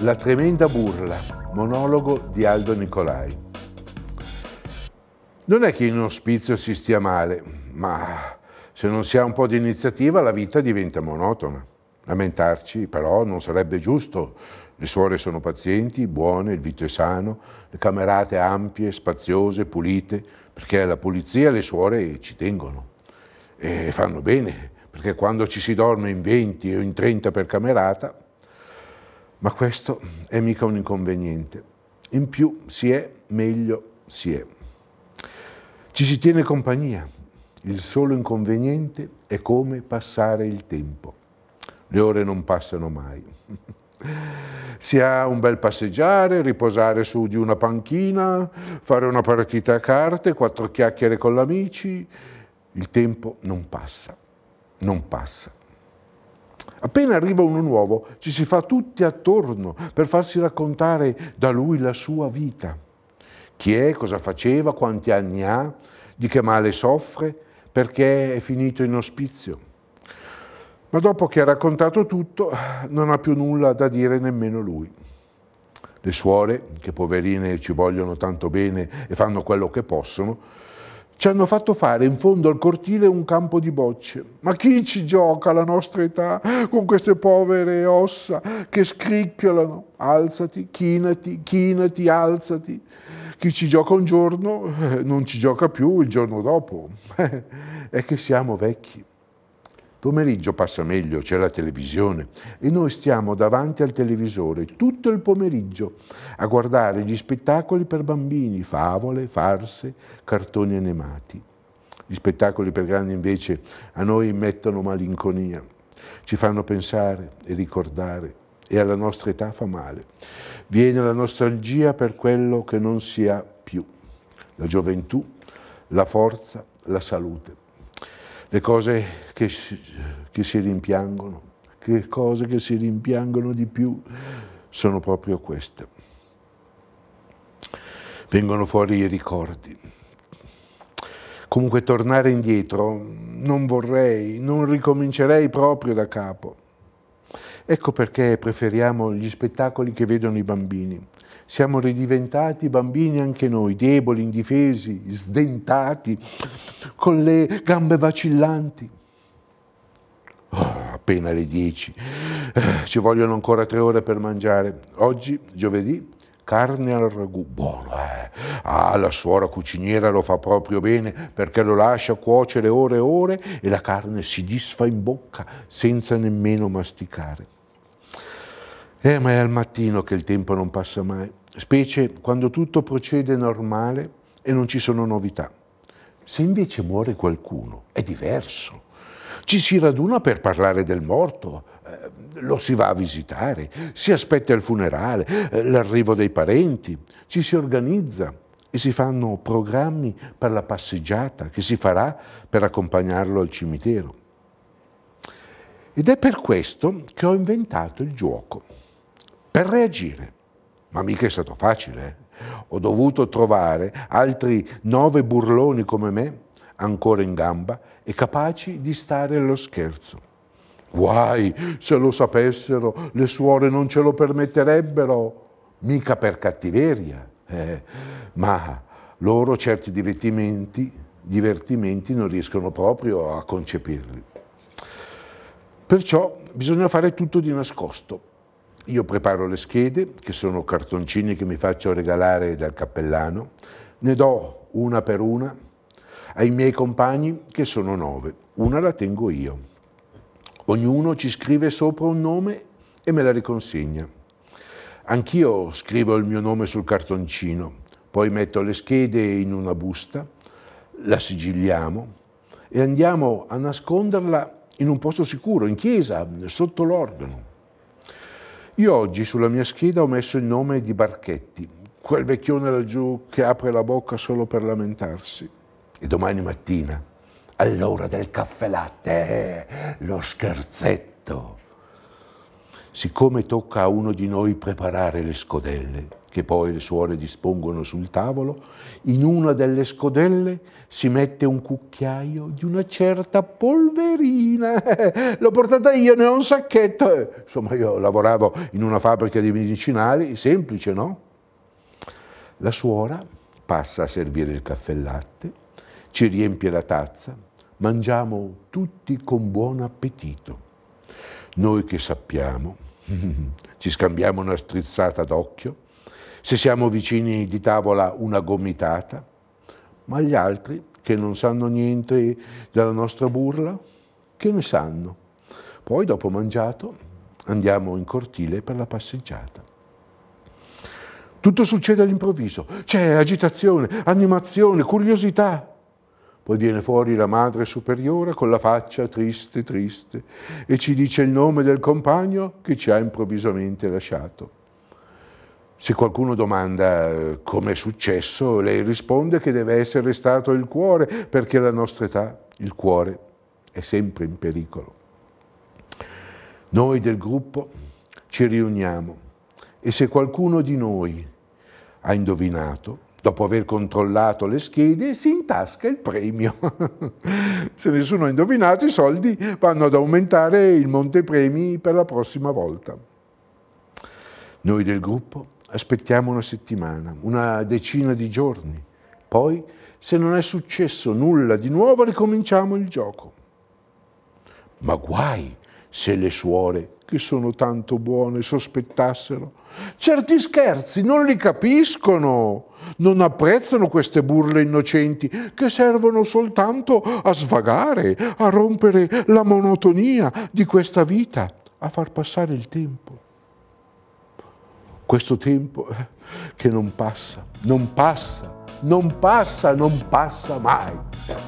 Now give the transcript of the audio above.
La tremenda burla, monologo di Aldo Nicolai. Non è che in ospizio si stia male, ma se non si ha un po' di iniziativa la vita diventa monotona. Lamentarci però non sarebbe giusto. Le suore sono pazienti, buone, il vito è sano, le camerate ampie, spaziose, pulite, perché la pulizia le suore ci tengono e fanno bene, perché quando ci si dorme in 20 o in 30 per camerata, ma questo è mica un inconveniente. In più si è, meglio si è. Ci si tiene compagnia. Il solo inconveniente è come passare il tempo. Le ore non passano mai. si ha un bel passeggiare, riposare su di una panchina, fare una partita a carte, quattro chiacchiere con gli amici. Il tempo non passa, non passa. Appena arriva uno nuovo, ci si fa tutti attorno per farsi raccontare da lui la sua vita. Chi è, cosa faceva, quanti anni ha, di che male soffre, perché è finito in ospizio. Ma dopo che ha raccontato tutto, non ha più nulla da dire nemmeno lui. Le suore, che poverine ci vogliono tanto bene e fanno quello che possono, ci hanno fatto fare in fondo al cortile un campo di bocce. Ma chi ci gioca alla nostra età con queste povere ossa che scricchiolano? Alzati, chinati, chinati, alzati. Chi ci gioca un giorno eh, non ci gioca più il giorno dopo. È che siamo vecchi pomeriggio passa meglio, c'è la televisione e noi stiamo davanti al televisore tutto il pomeriggio a guardare gli spettacoli per bambini, favole, farse, cartoni animati. Gli spettacoli per grandi invece a noi mettono malinconia, ci fanno pensare e ricordare e alla nostra età fa male. Viene la nostalgia per quello che non si ha più, la gioventù, la forza, la salute le cose che si, che si rimpiangono, che cose che si rimpiangono di più sono proprio queste. Vengono fuori i ricordi. Comunque tornare indietro non vorrei, non ricomincerei proprio da capo. Ecco perché preferiamo gli spettacoli che vedono i bambini, siamo ridiventati bambini anche noi, deboli, indifesi, sdentati, con le gambe vacillanti. Oh, appena le dieci, eh, ci vogliono ancora tre ore per mangiare. Oggi, giovedì, carne al ragù, buono, eh. Ah, la suora cuciniera lo fa proprio bene perché lo lascia cuocere ore e ore e la carne si disfa in bocca senza nemmeno masticare. Eh, ma è al mattino che il tempo non passa mai specie quando tutto procede normale e non ci sono novità. Se invece muore qualcuno, è diverso. Ci si raduna per parlare del morto, eh, lo si va a visitare, si aspetta il funerale, eh, l'arrivo dei parenti, ci si organizza e si fanno programmi per la passeggiata che si farà per accompagnarlo al cimitero. Ed è per questo che ho inventato il gioco, per reagire ma mica è stato facile. Eh. Ho dovuto trovare altri nove burloni come me, ancora in gamba e capaci di stare allo scherzo. Guai, se lo sapessero, le suore non ce lo permetterebbero, mica per cattiveria, eh, ma loro certi divertimenti, divertimenti non riescono proprio a concepirli. Perciò bisogna fare tutto di nascosto io preparo le schede, che sono cartoncini che mi faccio regalare dal cappellano, ne do una per una ai miei compagni, che sono nove, una la tengo io. Ognuno ci scrive sopra un nome e me la riconsegna. Anch'io scrivo il mio nome sul cartoncino, poi metto le schede in una busta, la sigilliamo e andiamo a nasconderla in un posto sicuro, in chiesa, sotto l'organo. Io oggi sulla mia scheda ho messo il nome di Barchetti, quel vecchione laggiù che apre la bocca solo per lamentarsi. E domani mattina, all'ora del caffè latte, lo scherzetto. Siccome tocca a uno di noi preparare le scodelle, che poi le suore dispongono sul tavolo, in una delle scodelle si mette un cucchiaio di una certa polverina. L'ho portata io, ne ho un sacchetto. Insomma, io lavoravo in una fabbrica di medicinali, semplice, no? La suora passa a servire il caffè latte, ci riempie la tazza, mangiamo tutti con buon appetito. Noi che sappiamo, ci scambiamo una strizzata d'occhio, se siamo vicini di tavola una gomitata, ma gli altri che non sanno niente della nostra burla, che ne sanno? Poi dopo mangiato andiamo in cortile per la passeggiata. Tutto succede all'improvviso, c'è agitazione, animazione, curiosità. Poi viene fuori la madre superiore con la faccia triste, triste e ci dice il nome del compagno che ci ha improvvisamente lasciato. Se qualcuno domanda eh, come è successo, lei risponde che deve essere stato il cuore, perché alla nostra età il cuore è sempre in pericolo. Noi del gruppo ci riuniamo e se qualcuno di noi ha indovinato, dopo aver controllato le schede, si intasca il premio. se nessuno ha indovinato, i soldi vanno ad aumentare il montepremi per la prossima volta. Noi del gruppo aspettiamo una settimana, una decina di giorni. Poi, se non è successo nulla di nuovo, ricominciamo il gioco. Ma guai se le suore, che sono tanto buone, sospettassero. Certi scherzi non li capiscono, non apprezzano queste burle innocenti che servono soltanto a svagare, a rompere la monotonia di questa vita, a far passare il tempo questo tempo eh, che non passa, non passa, non passa, non passa mai.